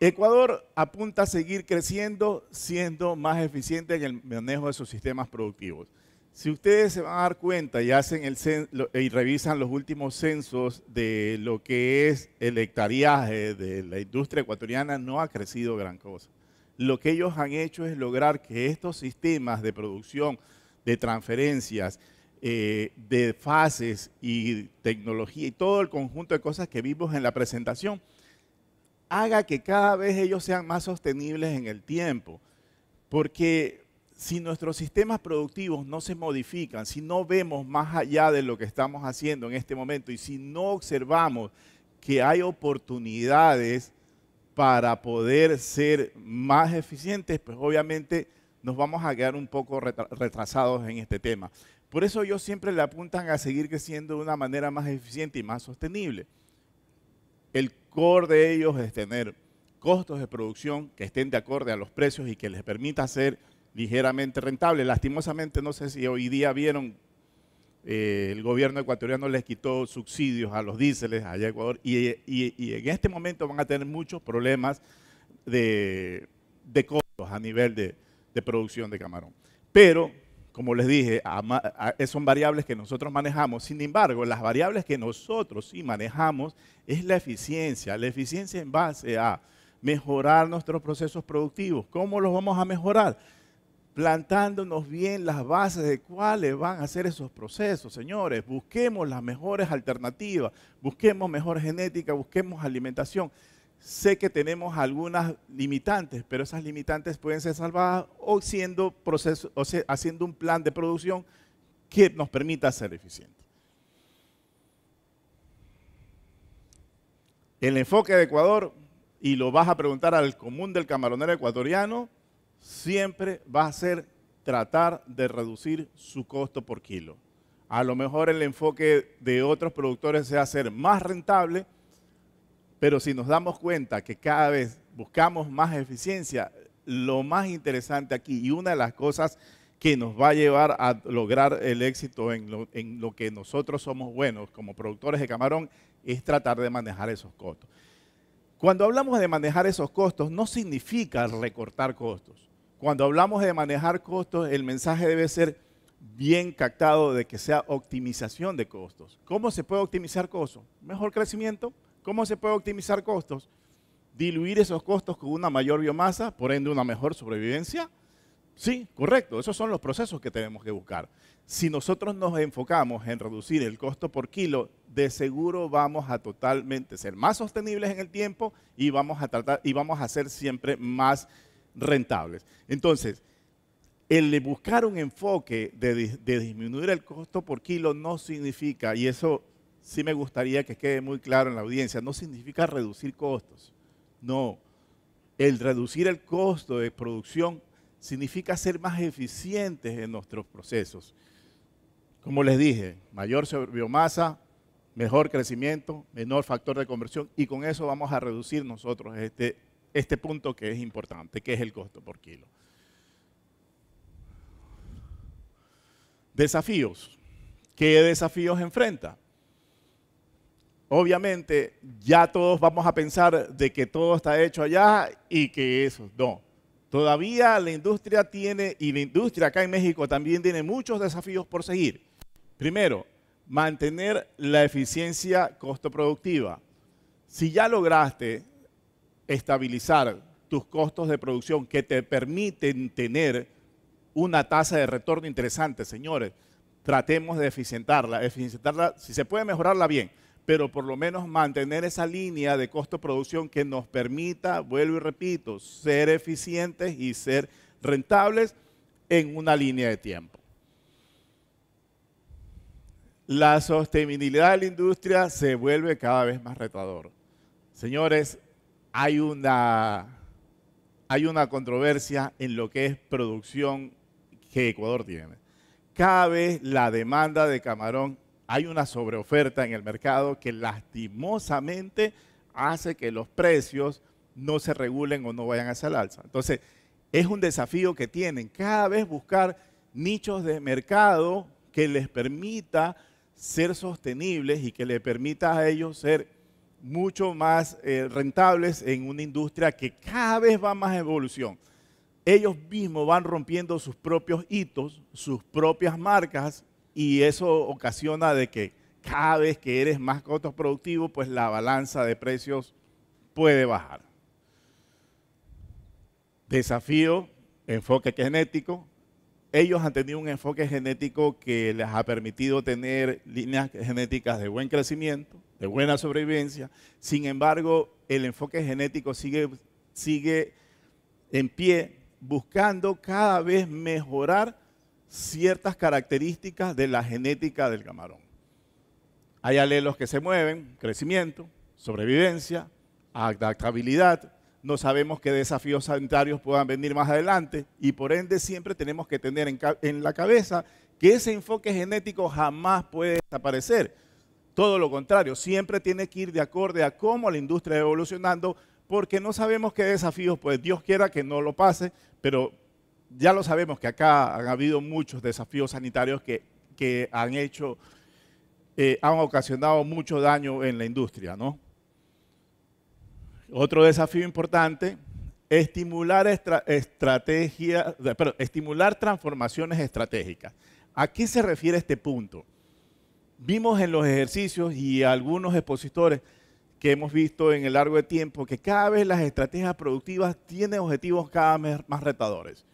Ecuador apunta a seguir creciendo siendo más eficiente en el manejo de sus sistemas productivos. Si ustedes se van a dar cuenta y, hacen el y revisan los últimos censos de lo que es el hectariaje de la industria ecuatoriana, no ha crecido gran cosa. Lo que ellos han hecho es lograr que estos sistemas de producción, de transferencias, eh, de fases y tecnología y todo el conjunto de cosas que vimos en la presentación, haga que cada vez ellos sean más sostenibles en el tiempo. Porque si nuestros sistemas productivos no se modifican, si no vemos más allá de lo que estamos haciendo en este momento y si no observamos que hay oportunidades para poder ser más eficientes, pues obviamente nos vamos a quedar un poco retrasados en este tema. Por eso ellos siempre le apuntan a seguir creciendo de una manera más eficiente y más sostenible. El core de ellos es tener costos de producción que estén de acorde a los precios y que les permita hacer ligeramente rentable. Lastimosamente, no sé si hoy día vieron, eh, el gobierno ecuatoriano les quitó subsidios a los diéseles allá en Ecuador y, en este momento van a tener muchos problemas de, costos a nivel de, producción de camarón. Pero, como les dije, son variables que nosotros manejamos. Sin embargo, las variables que nosotros sí manejamos es la eficiencia. La eficiencia en base a mejorar nuestros procesos productivos. ¿Cómo los vamos a mejorar? plantándonos bien las bases de cuáles van a ser esos procesos, señores. Busquemos las mejores alternativas, busquemos mejor genética, busquemos alimentación. Sé que tenemos algunas limitantes, pero esas limitantes pueden ser salvadas o, siendo proceso, o haciendo un plan de producción que nos permita ser eficientes. El enfoque de Ecuador, y lo vas a preguntar al común del camaronero ecuatoriano, siempre va a ser tratar de reducir su costo por kilo. A lo mejor el enfoque de otros productores sea ser más rentable, pero si nos damos cuenta que cada vez buscamos más eficiencia, lo más interesante aquí y una de las cosas que nos va a llevar a lograr el éxito en lo, en lo que nosotros somos buenos como productores de camarón es tratar de manejar esos costos. Cuando hablamos de manejar esos costos, no significa recortar costos. Cuando hablamos de manejar costos, el mensaje debe ser bien captado de que sea optimización de costos. ¿Cómo se puede optimizar costos? Mejor crecimiento. ¿Cómo se puede optimizar costos? Diluir esos costos con una mayor biomasa, por ende una mejor sobrevivencia. Sí, correcto. Esos son los procesos que tenemos que buscar. Si nosotros nos enfocamos en reducir el costo por kilo, de seguro vamos a totalmente ser más sostenibles en el tiempo y vamos a tratar y vamos a ser siempre más rentables. Entonces, el buscar un enfoque de, de, disminuir el costo por kilo no significa, y eso sí me gustaría que quede muy claro en la audiencia, no significa reducir costos. No, el reducir el costo de producción significa ser más eficientes en nuestros procesos. Como les dije, mayor biomasa, mejor crecimiento, menor factor de conversión y con eso vamos a reducir nosotros este este punto que es importante, que es el costo por kilo. Desafíos. ¿Qué desafíos enfrenta? Obviamente, ya todos vamos a pensar de que todo está hecho allá y que eso, no. Todavía la industria tiene, y la industria acá en México también tiene muchos desafíos por seguir. Primero, mantener la eficiencia costo productiva. Si ya lograste estabilizar tus costos de producción que te permiten tener una tasa de retorno interesante, señores. Tratemos de eficientarla, eficientarla, si se puede mejorarla bien, pero por lo menos mantener esa línea de costo-producción que nos permita, vuelvo y repito, ser eficientes y ser rentables en una línea de tiempo. La sostenibilidad de la industria se vuelve cada vez más retador. Señores, hay una, hay una controversia en lo que es producción que Ecuador tiene. Cada vez la demanda de camarón, hay una sobreoferta en el mercado que lastimosamente hace que los precios no se regulen o no vayan hacia el alza. Entonces, es un desafío que tienen, cada vez buscar nichos de mercado que les permita ser sostenibles y que les permita a ellos ser mucho más eh, rentables en una industria que cada vez va más evolución. Ellos mismos van rompiendo sus propios hitos, sus propias marcas, y eso ocasiona de que cada vez que eres más productivo, pues la balanza de precios puede bajar. Desafío, enfoque genético, ellos han tenido un enfoque genético que les ha permitido tener líneas genéticas de buen crecimiento, de buena sobrevivencia. Sin embargo, el enfoque genético sigue, sigue en pie buscando cada vez mejorar ciertas características de la genética del camarón. Hay alelos que se mueven, crecimiento, sobrevivencia, adaptabilidad, no sabemos qué desafíos sanitarios puedan venir más adelante y por ende siempre tenemos que tener en, la cabeza que ese enfoque genético jamás puede desaparecer. Todo lo contrario, siempre tiene que ir de acorde a cómo la industria está evolucionando porque no sabemos qué desafíos, pues Dios quiera que no lo pase, pero ya lo sabemos que acá han habido muchos desafíos sanitarios que, han hecho, eh, han ocasionado mucho daño en la industria, ¿no? Otro desafío importante, estimular, estrategia, estimular transformaciones estratégicas. ¿A qué se refiere este punto? Vimos en los ejercicios y algunos expositores que hemos visto en el largo de tiempo que cada vez las estrategias productivas tienen objetivos cada vez más retadores.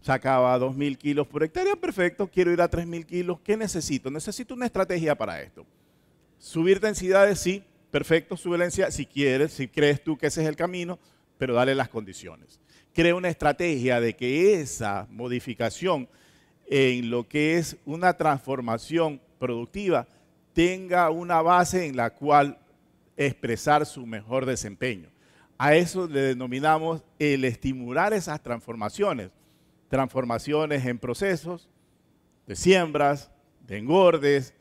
Sacaba 2.000 kilos por hectárea, perfecto, quiero ir a 3.000 kilos, ¿qué necesito? Necesito una estrategia para esto. Subir densidades, sí, perfecto su valencia, si quieres, si crees tú que ese es el camino, pero dale las condiciones. Crea una estrategia de que esa modificación en lo que es una transformación productiva tenga una base en la cual expresar su mejor desempeño. A eso le denominamos el estimular esas transformaciones, transformaciones en procesos de siembras, de engordes,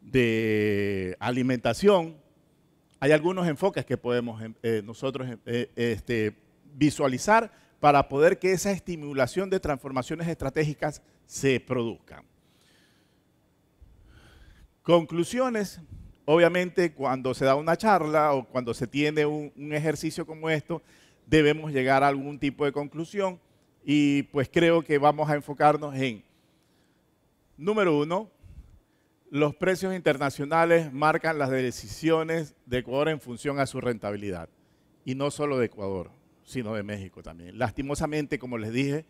de alimentación, hay algunos enfoques que podemos em, eh, nosotros em, eh, este, visualizar para poder que esa estimulación de transformaciones estratégicas se produzca. Conclusiones, obviamente cuando se da una charla o cuando se tiene un, un ejercicio como esto, debemos llegar a algún tipo de conclusión y pues creo que vamos a enfocarnos en, número uno, los precios internacionales marcan las decisiones de Ecuador en función a su rentabilidad. Y no solo de Ecuador, sino de México también. Lastimosamente, como les dije,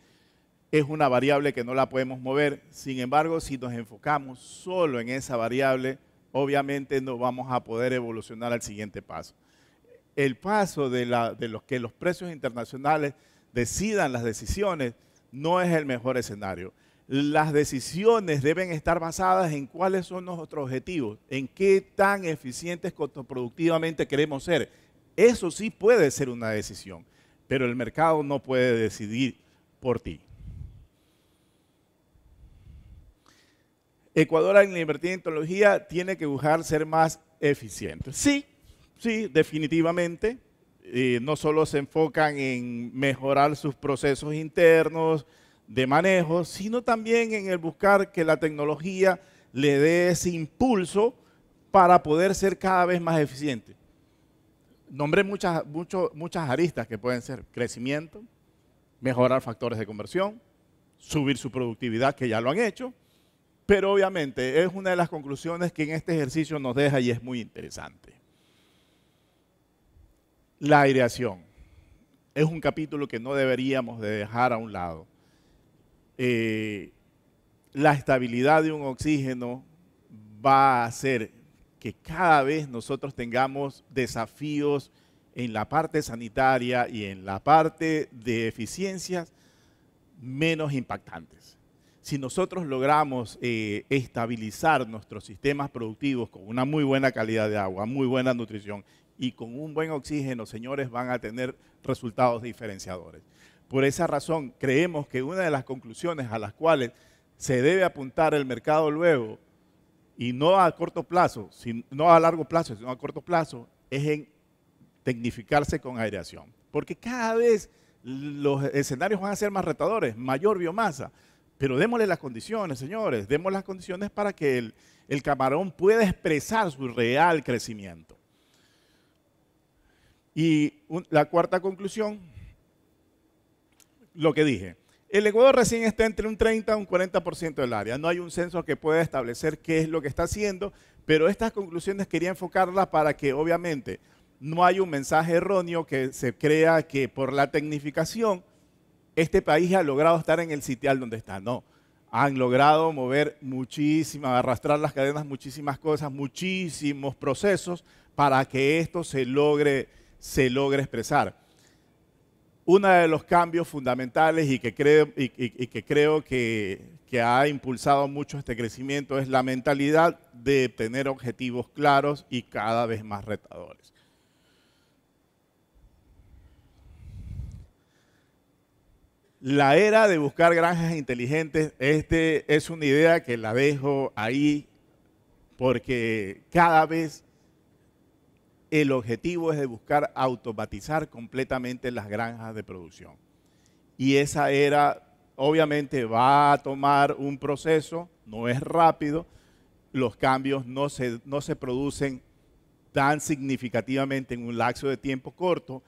es una variable que no la podemos mover. Sin embargo, si nos enfocamos solo en esa variable, obviamente no vamos a poder evolucionar al siguiente paso. El paso de, de los que los precios internacionales decidan las decisiones no es el mejor escenario las decisiones deben estar basadas en cuáles son nuestros objetivos, en qué tan eficientes, productivamente queremos ser. Eso sí puede ser una decisión, pero el mercado no puede decidir por ti. Ecuador en invertir en tecnología tiene que buscar ser más eficiente. Sí, sí, definitivamente. Eh, no solo se enfocan en mejorar sus procesos internos, de manejo, sino también en el buscar que la tecnología le dé ese impulso para poder ser cada vez más eficiente. Nombré muchas, muchas aristas que pueden ser crecimiento, mejorar factores de conversión, subir su productividad, que ya lo han hecho, pero obviamente es una de las conclusiones que en este ejercicio nos deja y es muy interesante. La aireación es un capítulo que no deberíamos de dejar a un lado. Eh, la estabilidad de un oxígeno va a hacer que cada vez nosotros tengamos desafíos en la parte sanitaria y en la parte de eficiencias menos impactantes. Si nosotros logramos eh, estabilizar nuestros sistemas productivos con una muy buena calidad de agua, muy buena nutrición y con un buen oxígeno, señores, van a tener resultados diferenciadores. Por esa razón, creemos que una de las conclusiones a las cuales se debe apuntar el mercado luego, y no a corto plazo, sino, no a largo plazo, sino a corto plazo, es en tecnificarse con aireación. Porque cada vez los escenarios van a ser más retadores, mayor biomasa. Pero démosle las condiciones, señores, démosle las condiciones para que el, camarón pueda expresar su real crecimiento. Y la cuarta conclusión lo que dije. El Ecuador recién está entre un 30 y un 40% del área. No hay un censo que pueda establecer qué es lo que está haciendo, pero estas conclusiones quería enfocarlas para que obviamente no haya un mensaje erróneo que se crea que por la tecnificación este país ha logrado estar en el sitial donde está. No, han logrado mover muchísimas, arrastrar las cadenas, muchísimas cosas, muchísimos procesos para que esto se logre, se logre expresar uno de los cambios fundamentales y que creo, que, ha impulsado mucho este crecimiento es la mentalidad de tener objetivos claros y cada vez más retadores. La era de buscar granjas inteligentes, este es una idea que la dejo ahí porque cada vez el objetivo es de buscar automatizar completamente las granjas de producción. Y esa era, obviamente, va a tomar un proceso, no es rápido, los cambios no se, no se producen tan significativamente en un lapso de tiempo corto,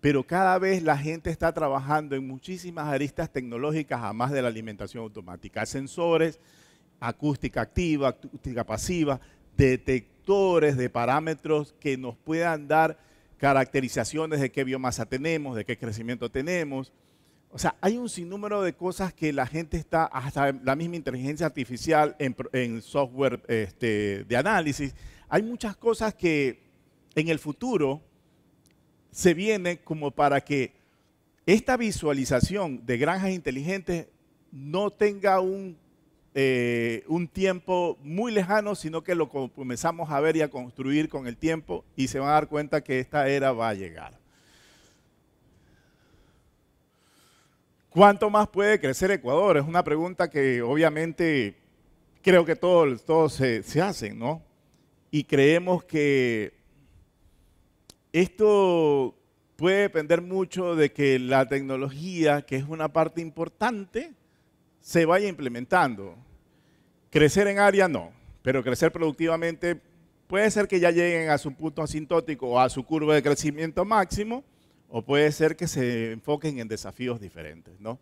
pero cada vez la gente está trabajando en muchísimas aristas tecnológicas, además de la alimentación automática, sensores, acústica activa, acústica pasiva, detectores de parámetros que nos puedan dar caracterizaciones de qué biomasa tenemos, de qué crecimiento tenemos. O sea, hay un sinnúmero de cosas que la gente está, hasta la misma inteligencia artificial en, software este, de análisis, hay muchas cosas que en el futuro se vienen como para que esta visualización de granjas inteligentes no tenga un eh, un tiempo muy lejano, sino que lo comenzamos a ver y a construir con el tiempo y se van a dar cuenta que esta era va a llegar. ¿Cuánto más puede crecer Ecuador? Es una pregunta que obviamente creo que todos, todos se, se hacen, ¿no? Y creemos que esto puede depender mucho de que la tecnología, que es una parte importante, se vaya implementando. Crecer en área no, pero crecer productivamente puede ser que ya lleguen a su punto asintótico o a su curva de crecimiento máximo, o puede ser que se enfoquen en desafíos diferentes, ¿no?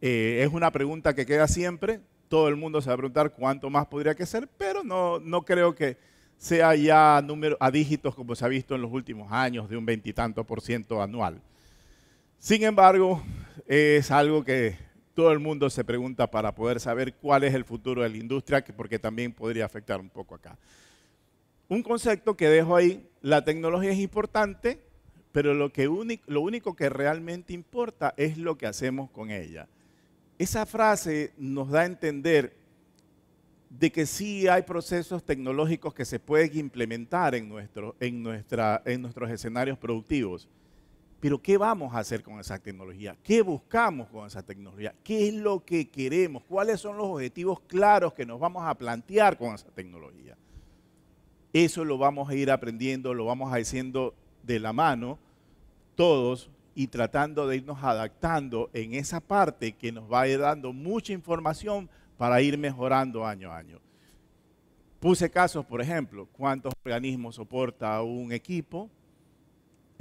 Eh, es una pregunta que queda siempre, todo el mundo se va a preguntar cuánto más podría que ser, pero no, no creo que sea ya número, a dígitos como se ha visto en los últimos años, de un veintitanto por ciento anual. Sin embargo, es algo que todo el mundo se pregunta para poder saber cuál es el futuro de la industria, porque también podría afectar un poco acá. Un concepto que dejo ahí, la tecnología es importante, pero lo, que lo único que realmente importa es lo que hacemos con ella. Esa frase nos da a entender de que sí hay procesos tecnológicos que se pueden implementar en nuestros escenarios productivos pero ¿qué vamos a hacer con esa tecnología? ¿Qué buscamos con esa tecnología? ¿Qué es lo que queremos? ¿Cuáles son los objetivos claros que nos vamos a plantear con esa tecnología? Eso lo vamos a ir aprendiendo, lo vamos a ir haciendo de la mano todos y tratando de irnos adaptando en esa parte que nos va a ir dando mucha información para ir mejorando año a año. Puse casos, por ejemplo, cuántos organismos soporta un equipo,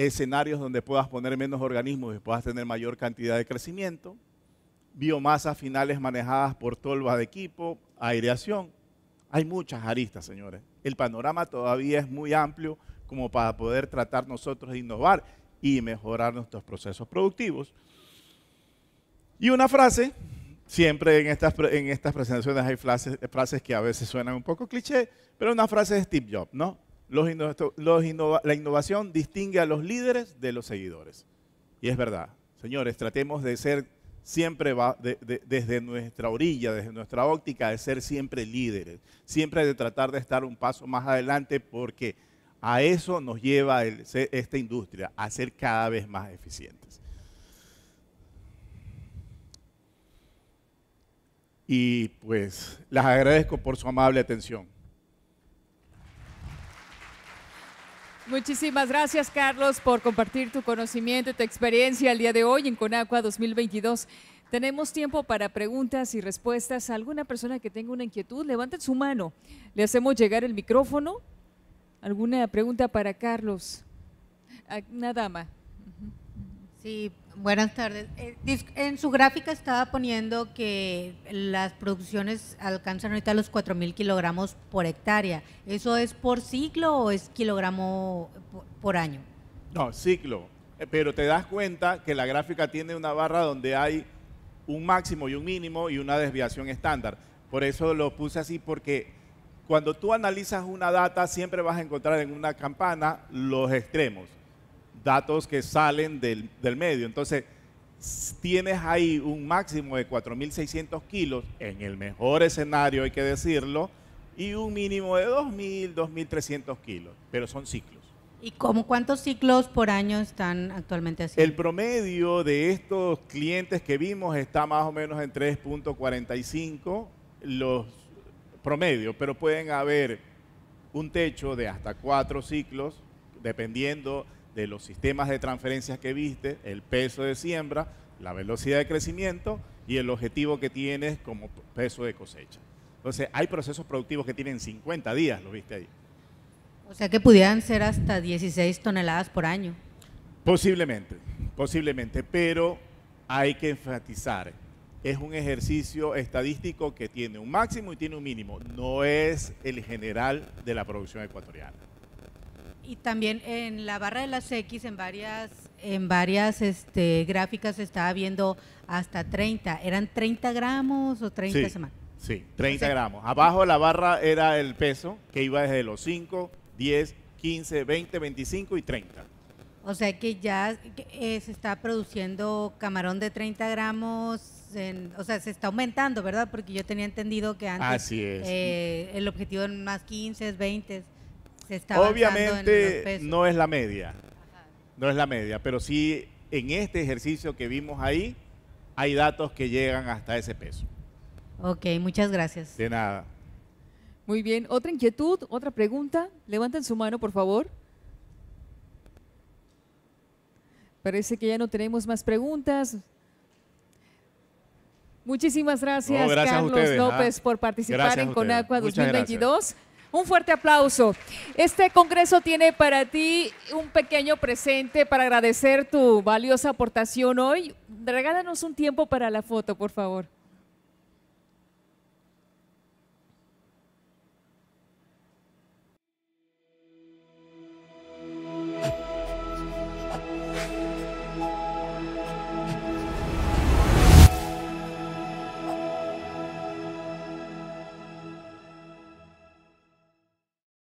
escenarios donde puedas poner menos organismos y puedas tener mayor cantidad de crecimiento, biomasas finales manejadas por tolva de equipo, aireación. Hay muchas aristas, señores. El panorama todavía es muy amplio como para poder tratar nosotros de innovar y mejorar nuestros procesos productivos. Y una frase, siempre en estas, en estas presentaciones hay frases, frases que a veces suenan un poco cliché, pero una frase de Steve Jobs, ¿no? la innovación distingue a los líderes de los seguidores. Y es verdad. Señores, tratemos de ser siempre desde nuestra orilla, desde nuestra óptica, de ser siempre líderes, siempre de tratar de estar un paso más adelante porque a eso nos lleva esta industria, a ser cada vez más eficientes. Y pues las agradezco por su amable atención. Muchísimas gracias, Carlos, por compartir tu conocimiento y tu experiencia el día de hoy en Conagua 2022. Tenemos tiempo para preguntas y respuestas. ¿Alguna persona que tenga una inquietud? Levanten su mano. Le hacemos llegar el micrófono. ¿Alguna pregunta para Carlos? Una ah, dama. Sí, Buenas tardes. Eh, en su gráfica estaba poniendo que las producciones alcanzan ahorita los 4.000 kilogramos por hectárea. ¿Eso es por ciclo o es kilogramo por año? No, ciclo. Eh, pero te das cuenta que la gráfica tiene una barra donde hay un máximo y un mínimo y una desviación estándar. Por eso lo puse así porque cuando tú analizas una data siempre vas a encontrar en una campana los extremos datos que salen del, medio. Entonces, tienes ahí un máximo de 4.600 kilos, en el mejor escenario hay que decirlo, y un mínimo de 2.000, 2.300 kilos, pero son ciclos. ¿Y cómo cuántos ciclos por año están actualmente haciendo? El promedio de estos clientes que vimos está más o menos en 3.45 los promedios, pero pueden haber un techo de hasta cuatro ciclos, dependiendo de los sistemas de transferencias que viste, el peso de siembra, la velocidad de crecimiento y el objetivo que tienes como peso de cosecha. Entonces, hay procesos productivos que tienen 50 días, lo viste ahí. O sea que pudieran ser hasta 16 toneladas por año. Posiblemente, posiblemente, pero hay que enfatizar, es un ejercicio estadístico que tiene un máximo y tiene un mínimo, no es el general de la producción ecuatoriana. Y también en la barra de las X, en varias, en varias este, gráficas estaba viendo hasta 30. ¿Eran 30 gramos o 30 sí, semanas? Sí, 30 gramos. Abajo de la barra era el peso, que iba desde los 5, 10, 15, 20, 25 y 30. O sea que ya eh, se está produciendo camarón de 30 gramos, o sea, se está aumentando, ¿verdad? Porque yo tenía entendido que antes eh, el objetivo en más 15, 20. Obviamente no es la media, no es la media, pero sí en este ejercicio que vimos ahí hay datos que llegan hasta ese peso. Ok, muchas gracias. De nada. Muy bien, otra inquietud, otra pregunta. Levanten su mano, por favor. Parece que ya no tenemos más preguntas. Muchísimas gracias, Carlos López, ah. por participar en Conacua 2022. Un fuerte aplauso. Este Congreso tiene para ti un pequeño presente para agradecer tu valiosa aportación hoy. Regálanos un tiempo para la foto, por favor.